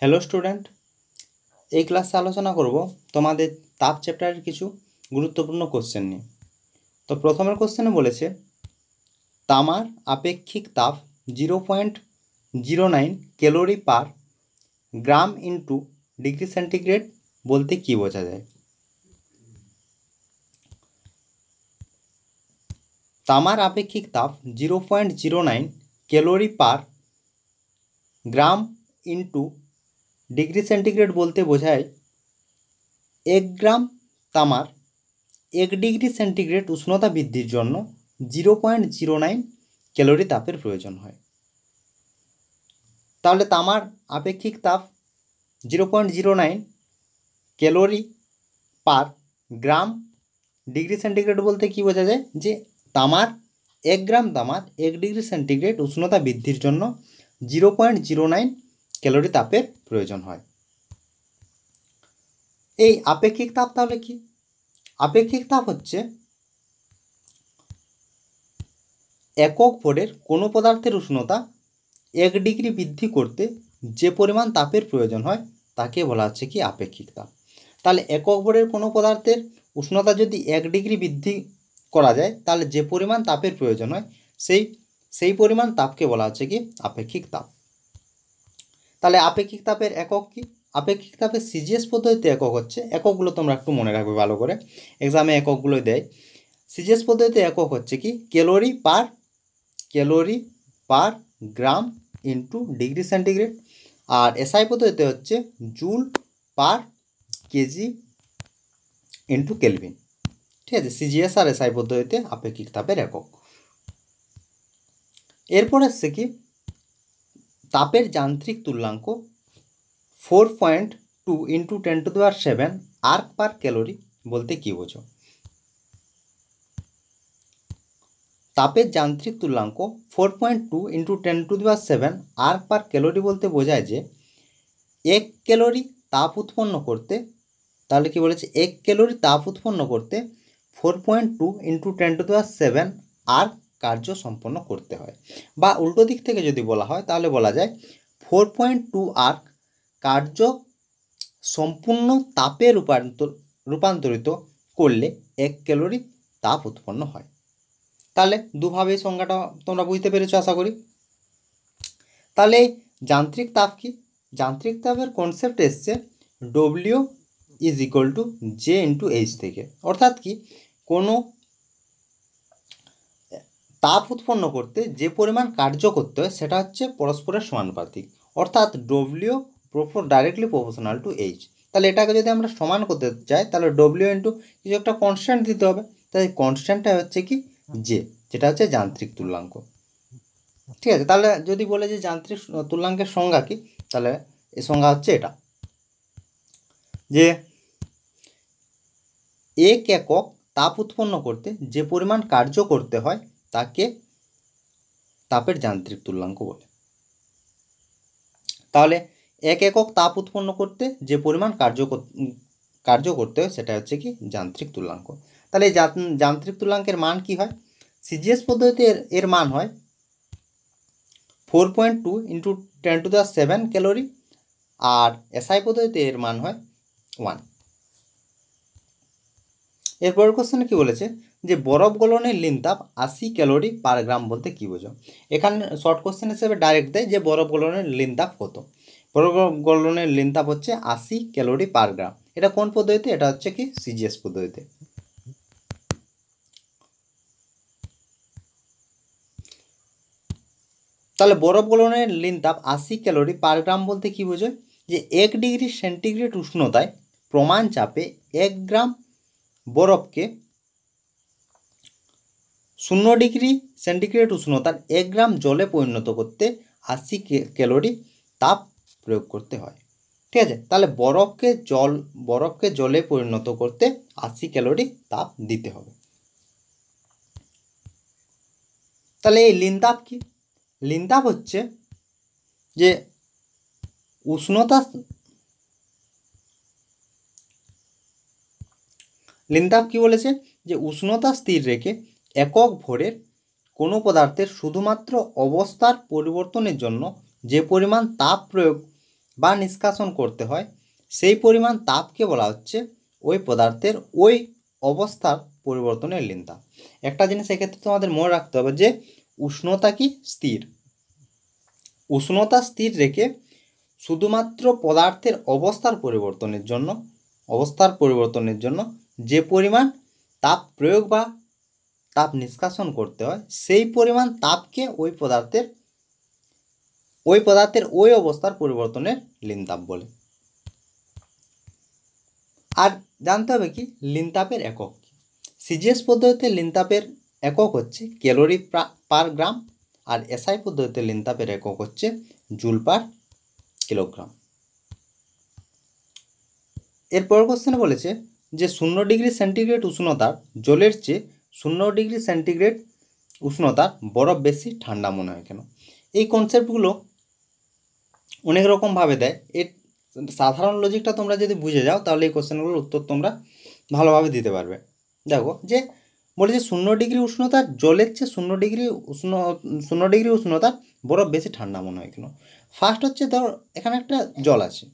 hello student এই ক্লাসে আলোচনা করব তোমাদের তাপ চ্যাপ্টারের কিছু গুরুত্বপূর্ণ কোশ্চেন নিয়ে তো প্রথমের কোশ্চেনে বলেছে তামার আপেক্ষিক তাপ zero point zero nine calorie per gram into degree centigrade বলতে কি বোঝা যায় তামার আপেক্ষিক তাপ zero point zero nine calorie per gram into degree centigrade বলতে বোঝায় এক গ্রাম তামার এক ডিগ্রি সেন্টিগ্রেড উষ্ণতা বৃদ্ধির জন্য zero point zero nine calorie তাপের প্রয়োজন হয় তাহলে তামার আপেক্ষিক তাপ zero point zero nine calorie per gram degree centigrade বলতে কি বোঝা যায় যে তামার এক গ্রাম তামার এক ডিগ্রি সেন্টিগ্রেড উষ্ণতা বৃদ্ধির জন্য zero point zero nine calorie তাপের প্রয়োজন হয় এই আপেক্ষিক তাপ তাহলে কি আপেক্ষিক তাপ হচ্ছে একক ভোরের কোনো পদার্থের উষ্ণতা এক ডিগ্রি বৃদ্ধি করতে যে পরিমাণ তাপের প্রয়োজন হয় তাকে বলা হচ্ছে কি আপেক্ষিক তাপ তাহলে একক ভোরের কোনো পদার্থের উষ্ণতা যদি এক ডিগ্রি বৃদ্ধি করা যায় তাহলে যে পরিমাণ তাপের প্রয়োজন হয় সেই সেই পরিমাণ তাপকে বলা হচ্ছে কি আপেক্ষিক তাপ তাহলে আপেক্ষিক তাপের একক কী আপেক্ষিক তাপের সিজিএস পদ্ধতিতে একক হচ্ছে এককগুলো তোমরা একটু মনে রাখবে ভালো করে এক্সামে এককগুলোই দেয় সিজিএস পদ্ধতিতে একক হচ্ছে কি calorie per calorie per gram into degree centigrade আর এসআই পদ্ধতিতে হচ্ছে joule per KG into kelvin ঠিক আছে সিজিএস আর এসআই পদ্ধতিতে আপেক্ষিক তাপের একক এরপর আসছে কি তাপের যান্ত্রিক তুল্যাঙ্ক four point two into ten to দেওয়ার সেভেন আর্ক পার ক্যালোরি বলতে কী বোঝো তাপের যান্ত্রিক তুল্যাঙ্ক four point two into ten to দেওয়ার সেভেন আর্ক পার ক্যালোরি বলতে বোঝায় যে এক ক্যালোরি তাপ উৎপন্ন করতে তাহলে কি বলেছে এক ক্যালোরি তাপ উৎপন্ন করতে four point two into ten to দেওয়ার সেভেন আর্ক কার্য সম্পন্ন করতে হয় বা উল্টো দিক থেকে যদি বলা হয় তাহলে বলা যায় ফোর পয়েন্ট টু আর্ক কার্য সম্পূর্ণ তাপে রূপান্তর রূপান্তরিত করলে এক ক্যালোরি তাপ উৎপন্ন হয় তাহলে দুভাবেই সংজ্ঞাটা তোমরা বুঝতে পেরেছো আশা করি তাহলে যান্ত্রিক তাপ কি যান্ত্রিক তাপের কনসেপ্ট এসছে W is equal to J into H থেকে অর্থাৎ কি কোনো তাপ উৎপন্ন করতে যে পরিমাণ কার্য করতে হয় সেটা হচ্ছে পরস্পরের সমানুপাতিক অর্থাৎ ডব্লিউ প্রফোর ডাইরেক্টলি প্রপোর্শনাল টু এইচ তাহলে এটাকে যদি আমরা সমান করতে চাই তাহলে ডব্লিউ ইন্টু কিছু একটা কনস্ট্যান্ট দিতে হবে তাই কনস্ট্যান্টটা হচ্ছে কি জে যেটা হচ্ছে যান্ত্রিক তুল্যাঙ্ক ঠিক আছে তাহলে যদি বলে যে যান্ত্রিক তুল্যাঙ্কের সংজ্ঞা কি তাহলে এ সংজ্ঞা হচ্ছে এটা যে এক একক তাপ উৎপন্ন করতে যে পরিমাণ কার্য করতে হয় তাকে তাপের যান্ত্রিক তুল্যাঙ্ক বলে তাহলে এক একক তাপ উৎপন্ন করতে যে পরিমাণ কার্য কার্য করতে হয় সেটা হচ্ছে কি যান্ত্রিক তুল্যাঙ্ক তাহলে যান্ত্রিক তুল্যাঙ্কের মান কি হয় সিজিএস পদ্ধতিতে এর মান হয় four point two into ten to the seven calorie আর এসআই পদ্ধতিতে এর মান হয় ওয়ান এরপরের কোশ্চেনে কী বলেছে যে বরফ গলনের লিনতাপ আশি ক্যালোরি পার গ্রাম বলতে কী বোঝো এখানে শর্ট কোশ্চেন হিসেবে ডাইরেক্ট দেয় যে বরফ গলনের লিনতাপ কত বরফ গলনের লিনতাপ হচ্ছে আশি ক্যালোরি পার গ্রাম এটা কোন পদ্ধতিতে এটা হচ্ছে কি সিজিএস পদ্ধতিতে তাহলে বরফ গলনের লিনতাপ আশি ক্যালোরি পার গ্রাম বলতে কী বোঝো যে এক ডিগ্রি সেন্টিগ্রেড উষ্ণতায় প্রমাণ চাপে এক গ্রাম বরফকে শূন্য ডিগ্রি সেন্টিগ্রেড উষ্ণতার এক গ্রাম জলে পরিণত করতে আশি ক্যালোরি তাপ প্রয়োগ করতে হয় ঠিক আছে তাহলে বরফকে জল বরফকে জলে পরিণত করতে আশি ক্যালোরি তাপ দিতে হবে তাহলে এই লিনতাপ কি লিনতাপ হচ্ছে যে উষ্ণতা লিনতাপ কি বলেছে যে উষ্ণতা স্থির রেখে একক ভরের কোনো পদার্থের শুধুমাত্র অবস্থার পরিবর্তনের জন্য যে পরিমাণ তাপ প্রয়োগ বা নিষ্কাশন করতে হয় সেই পরিমাণ তাপকে বলা হচ্ছে ওই পদার্থের ওই অবস্থার পরিবর্তনের লিন্তা একটা জিনিস এক্ষেত্রে তোমাদের মনে রাখতে হবে যে উষ্ণতা কি স্থির উষ্ণতা স্থির রেখে শুধুমাত্র পদার্থের অবস্থার পরিবর্তনের জন্য অবস্থার পরিবর্তনের জন্য যে পরিমাণ তাপ প্রয়োগ বা তাপ নিষ্কাশন করতে হয় সেই পরিমাণ তাপকে ওই পদার্থের ওই পদার্থের ওই অবস্থার পরিবর্তনের লিনতাপ বলে আর জানতে হবে কি লিনতাপের একক সিজিএস পদ্ধতিতে লিনতাপের একক হচ্ছে ক্যালোরি পার গ্রাম আর এসআই পদ্ধতিতে লিনতাপের একক হচ্ছে জুল পার কিলোগ্রাম এরপর কোশ্চেনে বলেছে যে শূন্য ডিগ্রি সেন্টিগ্রেড উষ্ণতার জলের চেয়ে শূন্য ডিগ্রি সেন্টিগ্রেড উষ্ণতা বরফ বেশি ঠান্ডা মনে হয় কেন এই কনসেপ্টগুলো অনেক রকমভাবে দেয় এর সাধারণ লজিকটা তোমরা যদি বুঝে যাও তাহলে এই কোশ্চেনগুলোর উত্তর তোমরা ভালোভাবে দিতে পারবে দেখো যে বলে যে শূন্য ডিগ্রি উষ্ণতা জলের চেয়ে শূন্য ডিগ্রি উষ্ণ শূন্য ডিগ্রি উষ্ণতা বরফ বেশি ঠান্ডা মনে হয় কেন ফার্স্ট হচ্ছে ধর এখানে একটা জল আছে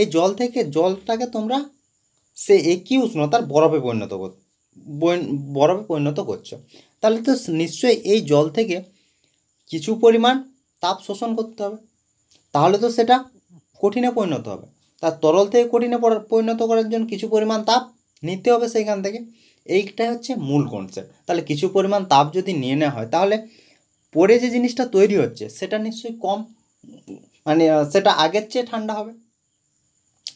এই জল থেকে জলটাকে তোমরা সে একই উষ্ণতার বরফে পরিণত করতে বরফে পরিণত করছে তাহলে তো নিশ্চয়ই এই জল থেকে কিছু পরিমাণ তাপ শোষণ করতে হবে তাহলে তো সেটা কঠিনে পরিণত হবে তার তরল থেকে কঠিনে পরিণত করার জন্য কিছু পরিমাণ তাপ নিতে হবে সেইখান থেকে এইটাই হচ্ছে মূল কনসেপ্ট তাহলে কিছু পরিমাণ তাপ যদি নিয়ে নেওয়া হয় তাহলে পরে যে জিনিসটা তৈরি হচ্ছে সেটা নিশ্চয়ই কম মানে সেটা আগের চেয়ে ঠান্ডা হবে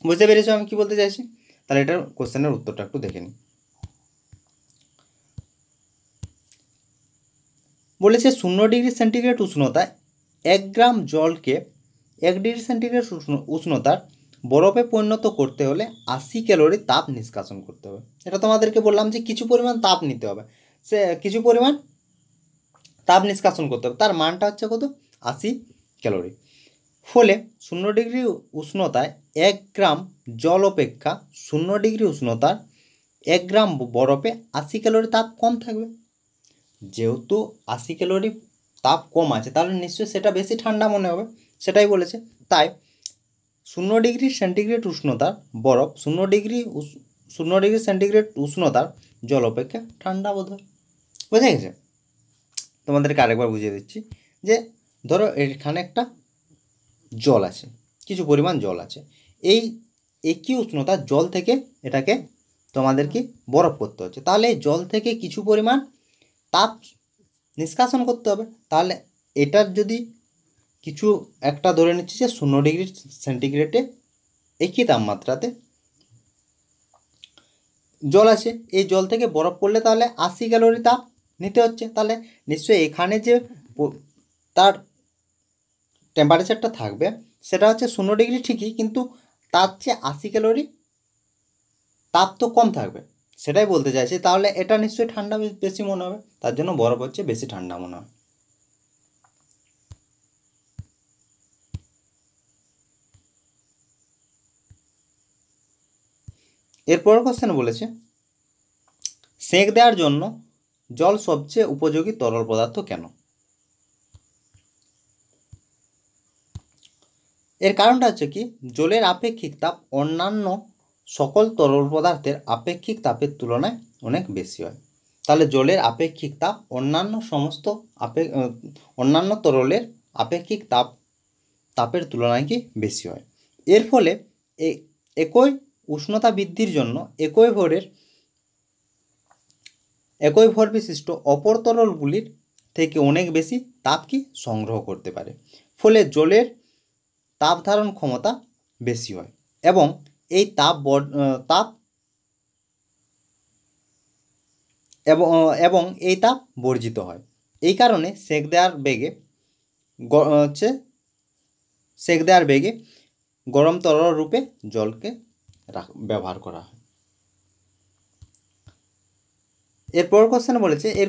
বুঝতে পেরেছো আমি কি বলতে চাইছি তাহলে এটার কোশ্চেনের উত্তরটা একটু দেখে নিই বলেছে শূন্য ডিগ্রি সেন্টিগ্রেড উষ্ণতায় এক গ্রাম জলকে এক ডিগ্রি সেন্টিগ্রেড উষ্ণতার বরফে পরিণত করতে হলে আশি ক্যালোরি তাপ নিষ্কাশন করতে হবে এটা তোমাদেরকে বললাম যে কিছু পরিমাণ তাপ নিতে হবে সে কিছু পরিমাণ তাপ নিষ্কাশন করতে হবে তার মানটা হচ্ছে কত আশি ক্যালোরি ফলে শূন্য ডিগ্রি উষ্ণতায় এক গ্রাম জল অপেক্ষা শূন্য ডিগ্রি উষ্ণতার এক গ্রাম বরফে আশি ক্যালোরি তাপ কম থাকবে যেহেতু আশি ক্যালোরি তাপ কম আছে তাহলে নিশ্চয়ই সেটা বেশি ঠান্ডা মনে হবে সেটাই বলেছে তাই শূন্য ডিগ্রি সেন্টিগ্রেড উষ্ণতার বরফ শূন্য ডিগ্রি শূন্য ডিগ্রি সেন্টিগ্রেড উষ্ণতার জল অপেক্ষা ঠান্ডা বোধ হয় বুঝে গেছে তোমাদেরকে আরেকবার বুঝিয়ে দিচ্ছি যে ধরো এখানে একটা জল আছে কিছু পরিমাণ জল আছে এই একই উষ্ণতা জল থেকে এটাকে তোমাদেরকে বরফ করতে হচ্ছে তাহলে জল থেকে কিছু পরিমাণ তাপ নিষ্কাশন করতে হবে তাহলে এটার যদি কিছু একটা ধরে নিচ্ছি যে শূন্য ডিগ্রি সেন্টিগ্রেডে একই তাপমাত্রাতে জল আছে এই জল থেকে বরফ পড়লে তাহলে আশি ক্যালোরি তাপ নিতে হচ্ছে তাহলে নিশ্চয়ই এখানে যে তার টেম্পারেচারটা থাকবে সেটা হচ্ছে শূন্য ডিগ্রি ঠিকই কিন্তু তার চেয়ে আশি ক্যালোরি তাপ তো কম থাকবে সেটাই বলতে চাইছি তাহলে এটা নিশ্চয়ই ঠান্ডা বেশি মনে হবে তার জন্য বরফ হচ্ছে বেশি ঠান্ডা মনে হয় এরপর কোশ্চেন বলেছে সেঁক দেওয়ার জন্য জল সবচেয়ে উপযোগী তরল পদার্থ কেন এর কারণটা হচ্ছে কি জলের আপেক্ষিক তাপ অন্যান্য সকল তরল পদার্থের আপেক্ষিক তাপের তুলনায় অনেক বেশি হয় তাহলে জলের আপেক্ষিক তাপ অন্যান্য সমস্ত আপে অন্যান্য তরলের আপেক্ষিক তাপ তাপের তুলনায় কি বেশি হয় এর ফলে একই উষ্ণতা বৃদ্ধির জন্য একই ভরের একই ভর বিশিষ্ট অপর তরলগুলির থেকে অনেক বেশি তাপ কি সংগ্রহ করতে পারে ফলে জলের তাপ ধারণ ক্ষমতা বেশি হয় এবং এই তাপ তাপ এবং এবং এই তাপ বর্জিত হয় এই কারণে সেক দেওয়ার বেগে হচ্ছে সেক দেওয়ার বেগে গরম তরল রূপে জলকে ব্যবহার করা হয় এরপর কোশ্চেন বলেছে এর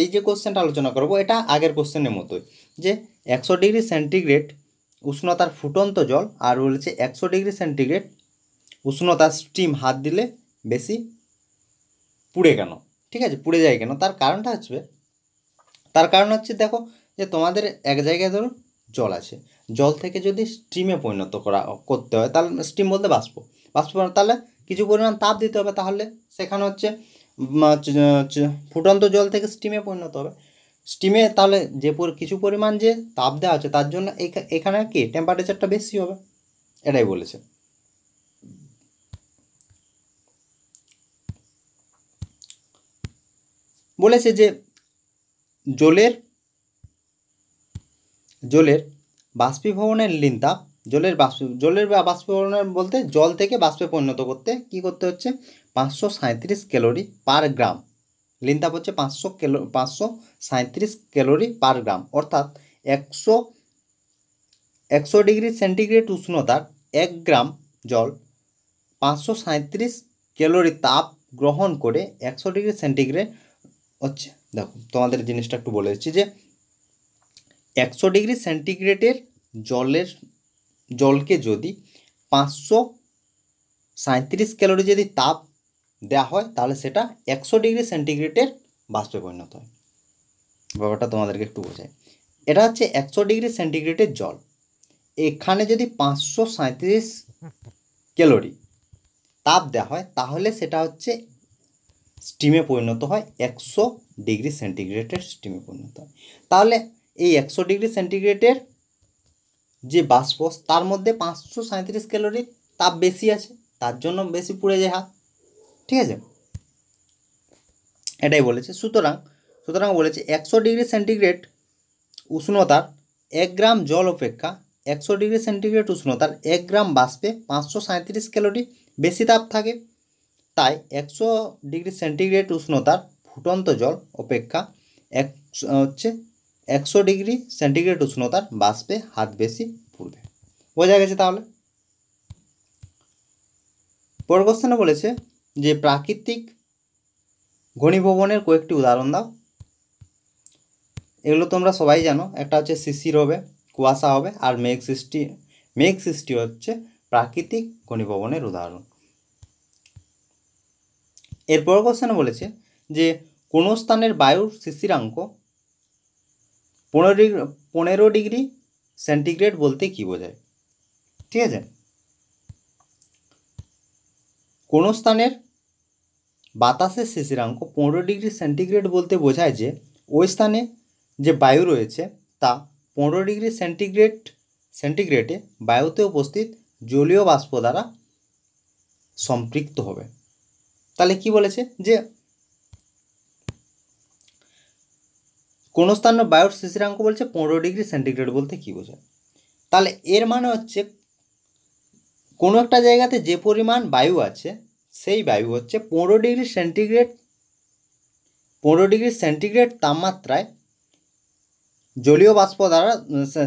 এই যে কোশ্চেনটা আলোচনা করব এটা আগের কোশ্চেনের মতোই যে একশো ডিগ্রি সেন্টিগ্রেড উষ্ণতার ফুটন্ত জল আর রয়েছে একশো ডিগ্রি সেন্টিগ্রেড উষ্ণতার স্টিম হাত দিলে বেশি পুড়ে কেন ঠিক আছে পুড়ে যায় কেন তার কারণটা হচ্ছে তার কারণ হচ্ছে দেখো যে তোমাদের এক জায়গায় ধরুন জল আছে জল থেকে যদি স্টিমে পরিণত করা করতে হয় তাহলে স্টিম বলতে বাষ্প বাষ্প তাহলে কিছু পরিমাণ তাপ দিতে হবে তাহলে সেখানে হচ্ছে ফুটন্ত জল থেকে স্টিমে পরিণত হবে স্টিমে তাহলে যে কিছু পরিমাণ যে তাপ দেওয়া আছে তার জন্য এখানে কি টেম্পারেচারটা বেশি হবে এটাই বলেছে বলেছে যে জলের জলের বাষ্পীভবনের লিনতাপ জলের বাষ্প জলের বাষ্পীভবনের বলতে জল থেকে বাষ্পে পরিণত করতে কি করতে হচ্ছে পাঁচশো ক্যালোরি পার গ্রাম লিনতাপ হচ্ছে পাঁচশো ক্যালো পাঁচশো সাঁত্রিশ ক্যালোরি পার গ্রাম অর্থাৎ একশো একশো ডিগ্রি সেন্টিগ্রেড উষ্ণতার এক গ্রাম জল পাঁচশো সাঁত্রিশ ক্যালোরি তাপ গ্রহণ করে একশো ডিগ্রি সেন্টিগ্রেড হচ্ছে দেখো তোমাদের জিনিসটা একটু বলে দিচ্ছি যে একশো ডিগ্রি সেন্টিগ্রেডের জলের জলকে যদি পাঁচশো সাঁত্রিশ ক্যালোরি যদি তাপ দেওয়া হয় তাহলে সেটা একশো ডিগ্রি সেন্টিগ্রেডের বাষ্পে পরিণত হয় ব্যাপারটা তোমাদেরকে একটু বোঝায় এটা হচ্ছে একশো ডিগ্রি সেন্টিগ্রেডের জল এখানে যদি পাঁচশো সাঁত্রিশ ক্যালোরি তাপ দেওয়া হয় তাহলে সেটা হচ্ছে স্টিমে পরিণত হয় একশো ডিগ্রি সেন্টিগ্রেডের স্টিমে পরিণত হয় তাহলে এই একশো ডিগ্রি সেন্টিগ্রেডের যে বাষ্প তার মধ্যে পাঁচশো সাঁত্রিশ ক্যালোরির তাপ বেশি আছে তার জন্য বেশি পুড়ে যায় হাত ঠিক আছে এটাই বলেছে সুতরাং সুতরাং বলেছে একশো ডিগ্রি সেন্টিগ্রেড উষ্ণতার এক গ্রাম জল অপেক্ষা একশো ডিগ্রি সেন্টিগ্রেড উষ্ণতার এক গ্রাম বাষ্পে পাঁচশো সাঁত্রিশ ক্যালোরি বেশি তাপ থাকে তাই একশো ডিগ্রি সেন্টিগ্রেড উষ্ণতার ফুটন্ত জল অপেক্ষা এক হচ্ছে একশো ডিগ্রি সেন্টিগ্রেড উষ্ণতার বাষ্পে হাত বেশি পুড়বে বোঝা গেছে তাহলে পর বলেছে যে প্রাকৃতিক ঘনীভবনের কয়েকটি উদাহরণ দাও এগুলো তোমরা সবাই জানো একটা হচ্ছে শিশির হবে কুয়াশা হবে আর মেঘ সৃষ্টি মেঘ সৃষ্টি হচ্ছে প্রাকৃতিক ঘনীভবনের উদাহরণ এরপর কোশ্চেন বলেছে যে কোনো স্থানের বায়ুর শিশিরাঙ্ক পনেরো ডিগ্রি পনেরো ডিগ্রি সেন্টিগ্রেড বলতে কী বোঝায় ঠিক আছে কোনো স্থানের বাতাসের শেষিরাঙ্ক পনেরো ডিগ্রি সেন্টিগ্রেড বলতে বোঝায় যে ওই স্থানে যে বায়ু রয়েছে তা পনেরো ডিগ্রি সেন্টিগ্রেড সেন্টিগ্রেডে বায়ুতে উপস্থিত জলীয় বাষ্প দ্বারা সম্পৃক্ত হবে তাহলে কি বলেছে যে কোনো স্থানে বায়ুর শেষিরাঙ্ক বলছে পনেরো ডিগ্রি সেন্টিগ্রেড বলতে কী বোঝায় তাহলে এর মানে হচ্ছে কোনো একটা জায়গাতে যে পরিমাণ বায়ু আছে সেই বায়ু হচ্ছে পনেরো ডিগ্রি সেন্টিগ্রেড পনেরো ডিগ্রি সেন্টিগ্রেড তাপমাত্রায় জলীয় বাষ্প দ্বারা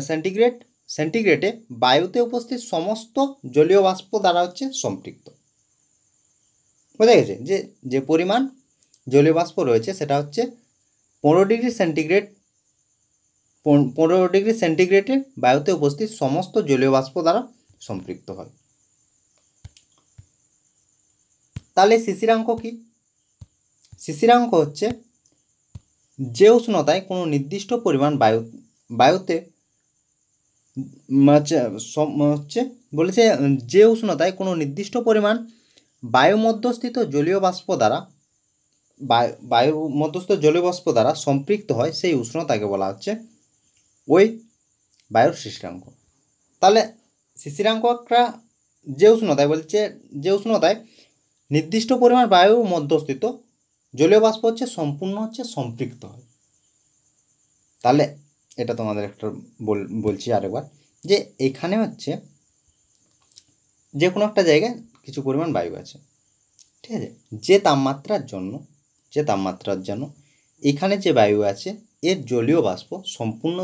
সেন্টিগ্রেড সেন্টিগ্রেডে বায়ুতে উপস্থিত সমস্ত জলীয় বাষ্প দ্বারা হচ্ছে সম্পৃক্ত বোঝা গেছে যে যে পরিমাণ জলীয় বাষ্প রয়েছে সেটা হচ্ছে পনেরো ডিগ্রি সেন্টিগ্রেড পনেরো ডিগ্রি সেন্টিগ্রেডে বায়ুতে উপস্থিত সমস্ত জলীয় বাষ্প দ্বারা সম্পৃক্ত হয় তাহলে শিশিরাঙ্ক কি শিশিরাঙ্ক হচ্ছে যে উষ্ণতায় কোনো নির্দিষ্ট পরিমাণ বায়ু বায়ুতে হচ্ছে বলেছে যে উষ্ণতায় কোনো নির্দিষ্ট পরিমাণ বায়ু মধ্যস্থিত জলীয় বাষ্প দ্বারা বায়ু মধ্যস্থ জলীয় বাষ্প দ্বারা সম্পৃক্ত হয় সেই উষ্ণতাকে বলা হচ্ছে ওই বায়ুর শিশিরাঙ্ক তাহলে একটা যে উষ্ণতায় বলছে যে উষ্ণতায় নির্দিষ্ট পরিমাণ বায়ু মধ্যস্থিত জলীয় বাষ্প হচ্ছে সম্পূর্ণ হচ্ছে সম্পৃক্ত হয় তাহলে এটা তোমাদের একটা বলছি আরেকবার যে এখানে হচ্ছে যে কোনো একটা জায়গায় কিছু পরিমাণ বায়ু আছে ঠিক আছে যে তাপমাত্রার জন্য যে তাপমাত্রার জন্য এখানে যে বায়ু আছে এর জলীয় বাষ্প সম্পূর্ণ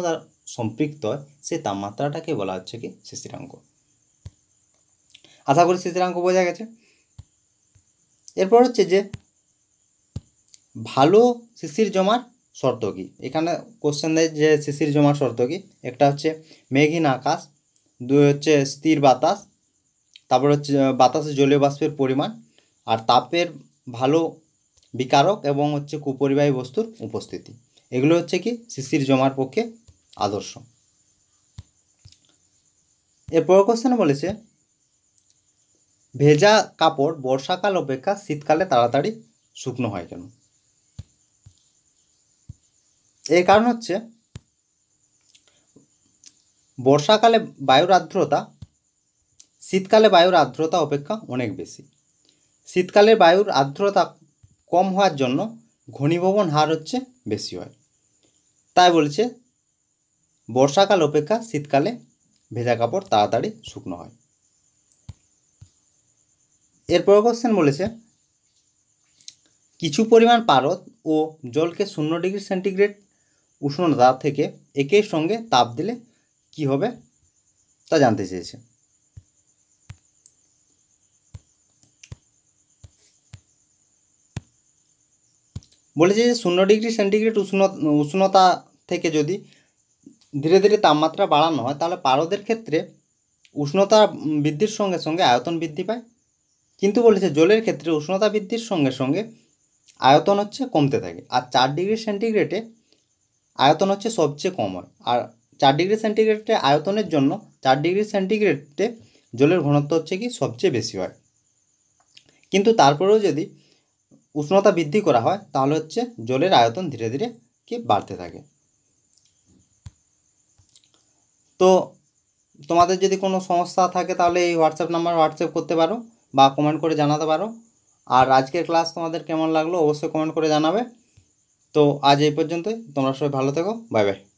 সম্পৃক্ত হয় সেই তাপমাত্রাটাকে বলা হচ্ছে কি স্থিরাঙ্ক আশা করি স্থিরাঙ্ক বোঝা গেছে এরপর হচ্ছে যে ভালো শিশির জমার শর্ত কী এখানে কোশ্চেন দেয় যে শিশির জমার শর্ত কী একটা হচ্ছে মেঘিন আকাশ দুই হচ্ছে স্থির বাতাস তারপর হচ্ছে বাতাসে জলীয় বাষ্পের পরিমাণ আর তাপের ভালো বিকারক এবং হচ্ছে কুপরিবাহী বস্তুর উপস্থিতি এগুলো হচ্ছে কি শিশির জমার পক্ষে আদর্শ এরপর কোশ্চেন বলেছে ভেজা কাপড় বর্ষাকাল অপেক্ষা শীতকালে তাড়াতাড়ি শুকনো হয় কেন এর কারণ হচ্ছে বর্ষাকালে বায়ুর আর্দ্রতা শীতকালে বায়ুর আর্দ্রতা অপেক্ষা অনেক বেশি শীতকালে বায়ুর আর্দ্রতা কম হওয়ার জন্য ঘনীভবন হার হচ্ছে বেশি হয় তাই বলছে বর্ষাকাল অপেক্ষা শীতকালে ভেজা কাপড় তাড়াতাড়ি শুকনো হয় এরপর কোশ্চেন বলেছে কিছু পরিমাণ পারদ ও জলকে শূন্য ডিগ্রি সেন্টিগ্রেড উষ্ণতা থেকে একই সঙ্গে তাপ দিলে কি হবে তা জানতে চেয়েছে বলেছে যে শূন্য ডিগ্রি সেন্টিগ্রেড উষ্ণ উষ্ণতা থেকে যদি ধীরে ধীরে তাপমাত্রা বাড়ানো হয় তাহলে পারদের ক্ষেত্রে উষ্ণতা বৃদ্ধির সঙ্গে সঙ্গে আয়তন বৃদ্ধি পায় কিন্তু বলেছে জলের ক্ষেত্রে উষ্ণতা বৃদ্ধির সঙ্গে সঙ্গে আয়তন হচ্ছে কমতে থাকে আর চার ডিগ্রি সেন্টিগ্রেডে আয়তন হচ্ছে সবচেয়ে কম হয় আর চার ডিগ্রি সেন্টিগ্রেডে আয়তনের জন্য চার ডিগ্রি সেন্টিগ্রেডে জলের ঘনত্ব হচ্ছে কি সবচেয়ে বেশি হয় কিন্তু তারপরেও যদি উষ্ণতা বৃদ্ধি করা হয় তাহলে হচ্ছে জলের আয়তন ধীরে ধীরে কি বাড়তে থাকে তো তোমাদের যদি কোনো সমস্যা থাকে তাহলে এই হোয়াটসঅ্যাপ নাম্বার হোয়াটসঅ্যাপ করতে পারো বা কমেন্ট করে জানাতে পারো আর আজকের ক্লাস তোমাদের কেমন লাগলো অবশ্যই কমেন্ট করে জানাবে তো আজ এই পর্যন্তই তোমরা সবাই ভালো থেকো বাই বাই